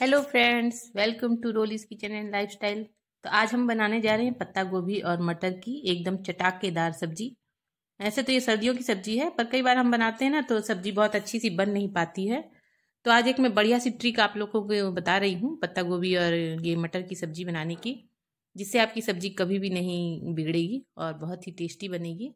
hello friends welcome to Roli's kitchen and lifestyle तो आज हम बनाने जा रहे हैं पत्ता गोभी और मटर की एकदम चटाकेदार सब्जी ऐसे तो ये सर्दियों की सब्जी है पर कई बार हम बनाते हैं ना तो सब्जी बहुत अच्छी सी बन नहीं पाती है तो आज एक मैं बढ़िया सी ट्रिक आप लोगों को बता रही हूँ पत्ता गोभी और ये मटर की सब्जी बनाने की जिससे आपकी सब्जी कभी भी नहीं बिगड़ेगी और बहुत ही टेस्टी बनेगी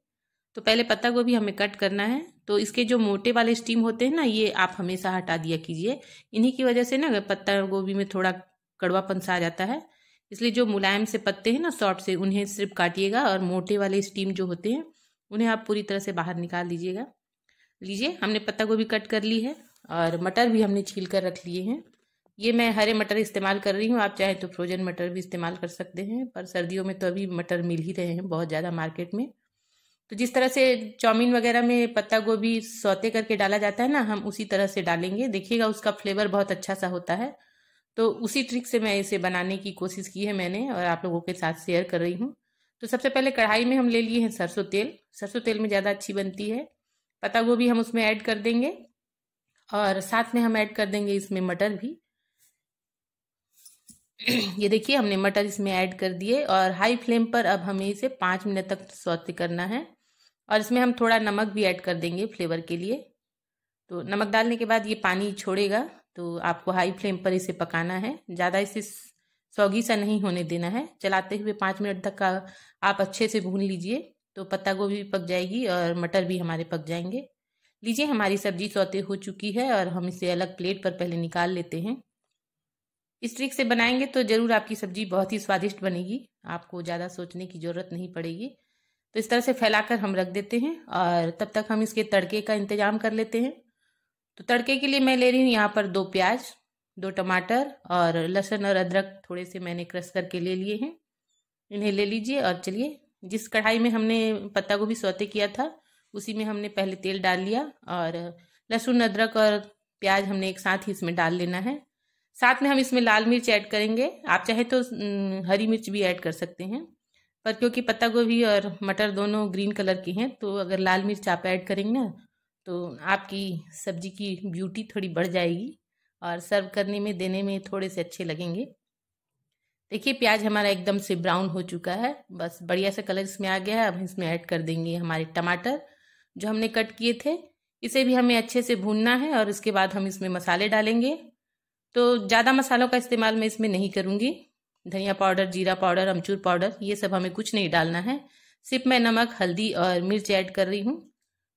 तो पहले पत्ता गोभी हमें कट करना है तो इसके जो मोटे वाले स्टीम होते हैं ना ये आप हमेशा हटा दिया कीजिए इन्हीं की वजह से ना पत्ता गोभी में थोड़ा कड़वापन सा आ जाता है इसलिए जो मुलायम से पत्ते हैं ना सॉफ्ट से उन्हें सिर्फ काटिएगा और मोटे वाले स्टीम जो होते हैं उन्हें आप पूरी तरह से बाहर निकाल दीजिएगा लीजिए हमने पत्ता गोभी कट कर ली है और मटर भी हमने छील कर रख लिए हैं ये मैं हरे मटर इस्तेमाल कर रही हूँ आप चाहें तो फ्रोजन मटर भी इस्तेमाल कर सकते हैं पर सर्दियों में तो अभी मटर मिल ही रहे हैं बहुत ज़्यादा मार्केट में तो जिस तरह से चाउमीन वगैरह में पत्ता गोभी सौते करके डाला जाता है ना हम उसी तरह से डालेंगे देखिएगा उसका फ्लेवर बहुत अच्छा सा होता है तो उसी ट्रिक से मैं इसे बनाने की कोशिश की है मैंने और आप लोगों के साथ शेयर कर रही हूँ तो सबसे पहले कढ़ाई में हम ले लिए हैं सरसों तेल सरसों तेल में ज़्यादा अच्छी बनती है पत्ता गोभी हम उसमें ऐड कर देंगे और साथ में हम ऐड कर देंगे इसमें मटर भी ये देखिए हमने मटर इसमें ऐड कर दिए और हाई फ्लेम पर अब हमें इसे पाँच मिनट तक सौते करना है और इसमें हम थोड़ा नमक भी ऐड कर देंगे फ्लेवर के लिए तो नमक डालने के बाद ये पानी छोड़ेगा तो आपको हाई फ्लेम पर इसे पकाना है ज़्यादा इसे सौगी सा नहीं होने देना है चलाते हुए पाँच मिनट तक का आप अच्छे से भून लीजिए तो पत्ता गोभी भी पक जाएगी और मटर भी हमारे पक जाएंगे लीजिए हमारी सब्जी सौते हो चुकी है और हम इसे अलग प्लेट पर पहले निकाल लेते हैं इस ट्रिक से बनाएंगे तो ज़रूर आपकी सब्जी बहुत ही स्वादिष्ट बनेगी आपको ज़्यादा सोचने की ज़रूरत नहीं पड़ेगी तो इस तरह से फैलाकर हम रख देते हैं और तब तक हम इसके तड़के का इंतज़ाम कर लेते हैं तो तड़के के लिए मैं ले रही हूँ यहाँ पर दो प्याज दो टमाटर और लहसुन और अदरक थोड़े से मैंने क्रश करके ले लिए हैं इन्हें ले लीजिए और चलिए जिस कढ़ाई में हमने पत्ता गोभी सौते किया था उसी में हमने पहले तेल डाल लिया और लहसुन अदरक और प्याज हमने एक साथ ही इसमें डाल लेना है साथ में हम इसमें लाल मिर्च ऐड करेंगे आप चाहे तो हम्म, हरी मिर्च भी ऐड कर सकते हैं पर क्योंकि पत्ता गोभी और मटर दोनों ग्रीन कलर के हैं तो अगर लाल मिर्च आप ऐड करेंगे ना तो आपकी सब्जी की ब्यूटी थोड़ी बढ़ जाएगी और सर्व करने में देने में थोड़े से अच्छे लगेंगे देखिए प्याज हमारा एकदम से ब्राउन हो चुका है बस बढ़िया सा कलर इसमें आ गया है अब इसमें ऐड कर देंगे हमारे टमाटर जो हमने कट किए थे इसे भी हमें अच्छे से भूनना है और उसके बाद हम इसमें मसाले डालेंगे तो ज़्यादा मसालों का इस्तेमाल मैं इसमें नहीं करूँगी धनिया पाउडर जीरा पाउडर अमचूर पाउडर ये सब हमें कुछ नहीं डालना है सिर्फ मैं नमक हल्दी और मिर्च ऐड कर रही हूँ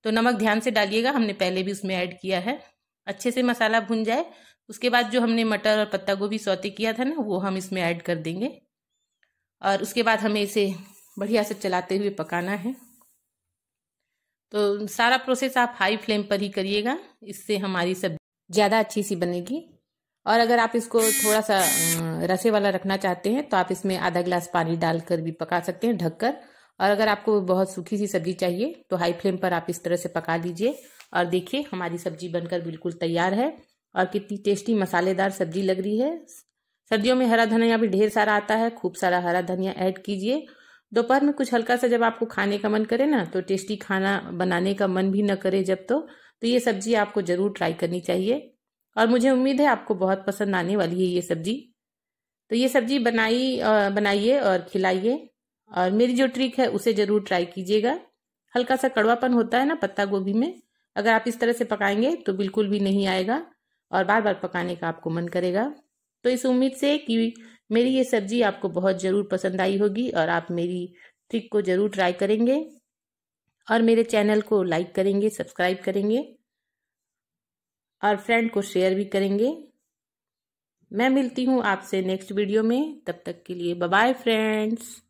तो नमक ध्यान से डालिएगा हमने पहले भी उसमें ऐड किया है अच्छे से मसाला भुन जाए उसके बाद जो हमने मटर और पत्ता गोभी सौते किया था ना वो हम इसमें ऐड कर देंगे और उसके बाद हमें इसे बढ़िया से चलाते हुए पकाना है तो सारा प्रोसेस आप हाई फ्लेम पर ही करिएगा इससे हमारी सब्जी ज़्यादा अच्छी सी बनेगी और अगर आप इसको थोड़ा सा रसे वाला रखना चाहते हैं तो आप इसमें आधा गिलास पानी डालकर भी पका सकते हैं ढककर और अगर आपको बहुत सूखी सी सब्जी चाहिए तो हाई फ्लेम पर आप इस तरह से पका लीजिए और देखिए हमारी सब्जी बनकर बिल्कुल तैयार है और कितनी टेस्टी मसालेदार सब्जी लग रही है सब्जियों में हरा धनिया भी ढेर सारा आता है खूब सारा हरा धनिया ऐड कीजिए दोपहर में कुछ हल्का सा जब आपको खाने का मन करे ना तो टेस्टी खाना बनाने का मन भी ना करे जब तो, तो ये सब्जी आपको ज़रूर ट्राई करनी चाहिए और मुझे उम्मीद है आपको बहुत पसंद आने वाली है ये सब्जी तो ये सब्जी बनाई बनाइए और खिलाइए और मेरी जो ट्रिक है उसे ज़रूर ट्राई कीजिएगा हल्का सा कड़वापन होता है ना पत्ता गोभी में अगर आप इस तरह से पकाएंगे तो बिल्कुल भी नहीं आएगा और बार बार पकाने का आपको मन करेगा तो इस उम्मीद से कि मेरी ये सब्जी आपको बहुत ज़रूर पसंद आई होगी और आप मेरी ट्रिक को ज़रूर ट्राई करेंगे और मेरे चैनल को लाइक करेंगे सब्सक्राइब करेंगे और फ्रेंड को शेयर भी करेंगे मैं मिलती हूँ आपसे नेक्स्ट वीडियो में तब तक के लिए बाय फ्रेंड्स